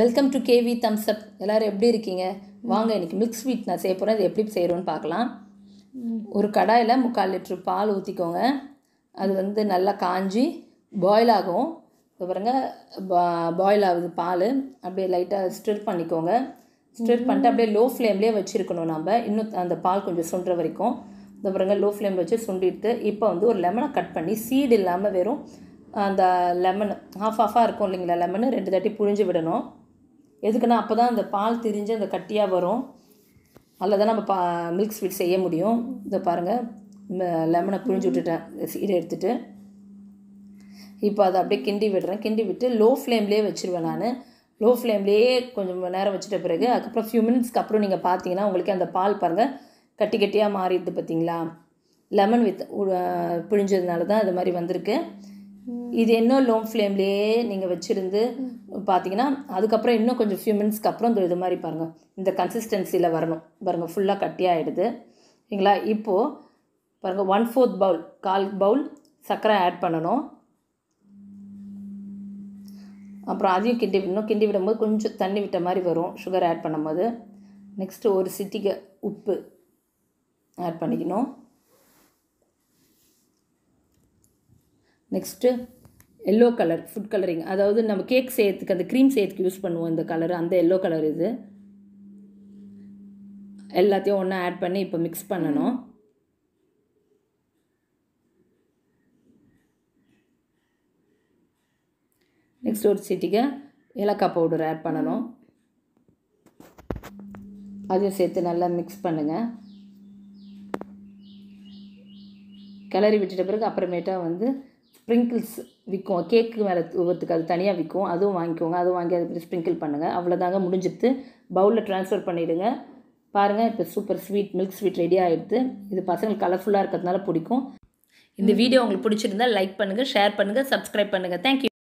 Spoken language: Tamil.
வெல்கம் டு கேவி தம்ஸ் அப் எல்லோரும் எப்படி இருக்கீங்க வாங்க இன்றைக்கி மிக்ஸ் ஸ்வீட் நான் செய்ய போகிறேன் அது எப்படி செய்கிறோன்னு பார்க்கலாம் ஒரு கடாயில் முக்கால் லிட்ரு பால் ஊற்றிக்கோங்க அது வந்து நல்லா காஞ்சி பாயில் ஆகும் இப்போ பாருங்கள் பாயில் ஆகுது பால் அப்படியே லைட்டாக ஸ்டிர் பண்ணிக்கோங்க ஸ்டிர் பண்ணிட்டு அப்படியே லோ ஃப்ளேம்லேயே வச்சுருக்கணும் நம்ம இன்னும் அந்த பால் கொஞ்சம் சுண்டுற வரைக்கும் இந்த பாருங்கள் லோ ஃப்ளேம் வச்சு சுண்டிட்டு இப்போ வந்து ஒரு லெமனை கட் பண்ணி சீடு இல்லாமல் வெறும் அந்த லெமன் ஆஃப் ஆஃபாக இருக்கும் இல்லைங்களா லெமனு ரெண்டு தாட்டி புழிஞ்சு விடணும் எதுக்குன்னா அப்போ தான் அந்த பால் திரிஞ்சு அந்த கட்டியாக வரும் அல்லது தான் நம்ம பா மில்க் ஸ்வீட் செய்ய முடியும் இதை பாருங்கள் லெமனை புழிஞ்சு விட்டுட்டேன் சீடை எடுத்துகிட்டு இப்போ அதை அப்படியே கிண்டி விடுறேன் கிண்டி விட்டு லோ ஃப்ளேம்லேயே வச்சுருவேன் நான் லோ ஃப்ளேம்லேயே கொஞ்சம் நேரம் வச்சுட்ட பிறகு அதுக்கப்புறம் ஃபியூ மினிட்ஸ்க்கு அப்புறம் நீங்கள் பார்த்தீங்கன்னா உங்களுக்கு அந்த பால் பாருங்கள் கட்டி கட்டியாக மாறிடுது பார்த்தீங்களா லெமன் வித் புழிஞ்சதுனால தான் அது மாதிரி வந்திருக்கு இது என்ன லோ ஃப்ளேம்லேயே நீங்கள் வச்சுருந்து பார்த்தீங்கன்னா அதுக்கப்புறம் இன்னும் கொஞ்சம் ஃபியூ மினிட்ஸ்க்கு அப்புறம் இந்த இது மாதிரி பாருங்கள் இந்த கன்சிஸ்டன்சியில் வரணும் பாருங்கள் ஃபுல்லாக கட்டியாகிடுது சரிங்களா இப்போது பாருங்கள் ஒன் ஃபோர்த் பவுல் கால் பவுல் சர்க்கரை ஆட் பண்ணணும் அப்புறம் அதையும் கிண்டி இன்னும் கிண்டி விடும்போது கொஞ்சம் தண்ணி விட்ட மாதிரி வரும் சுகர் ஆட் பண்ணும்போது நெக்ஸ்ட்டு ஒரு சிட்டிக்கு உப்பு ஆட் பண்ணிக்கணும் next yellow colour food colouring அதாவது நம்ம கேக் செய்யறதுக்கு அந்த க்ரீம் செய்யறதுக்கு யூஸ் பண்ணுவோம் இந்த கலர் அந்த எல்லோ கலர் இது எல்லாத்தையும் ஒன்றா ஆட் பண்ணி இப்போ மிக்ஸ் பண்ணணும் நெக்ஸ்ட் ஒரு சீட்டிக்கு ஏலக்காய் பவுடர் ஆட் பண்ணணும் அதையும் சேர்த்து நல்லா மிக்ஸ் பண்ணுங்கள் கிளறி விட்டுட்ட பிறகு அப்புறமேட்டா வந்து ஸ்ப்ரிங்கிள்ஸ் விற்கும் கேக்கு மேலே ஒவ்வொருத்துக்கு அது தனியாக விற்கும் அதுவும் வாங்கிக்கோங்க அதுவும் வாங்கி அதை ஸ்ப்ரிங்கிள் பண்ணுங்கள் அவ்வளோதாங்க முடிஞ்சிட்டு பவுலில் ட்ரான்ஸ்ஃபர் பண்ணிவிடுங்க பாருங்கள் இப்போ super sweet milk sweet ready ஆகிடுது இது பசங்களுக்கு கலர்ஃபுல்லாக இருக்கிறதுனால பிடிக்கும் இந்த வீடியோ உங்களுக்கு பிடிச்சிருந்தா லைக் பண்ணுங்கள் ஷேர் பண்ணுங்கள் சப்ஸ்கிரைப் பண்ணுங்கள் தேங்க்யூ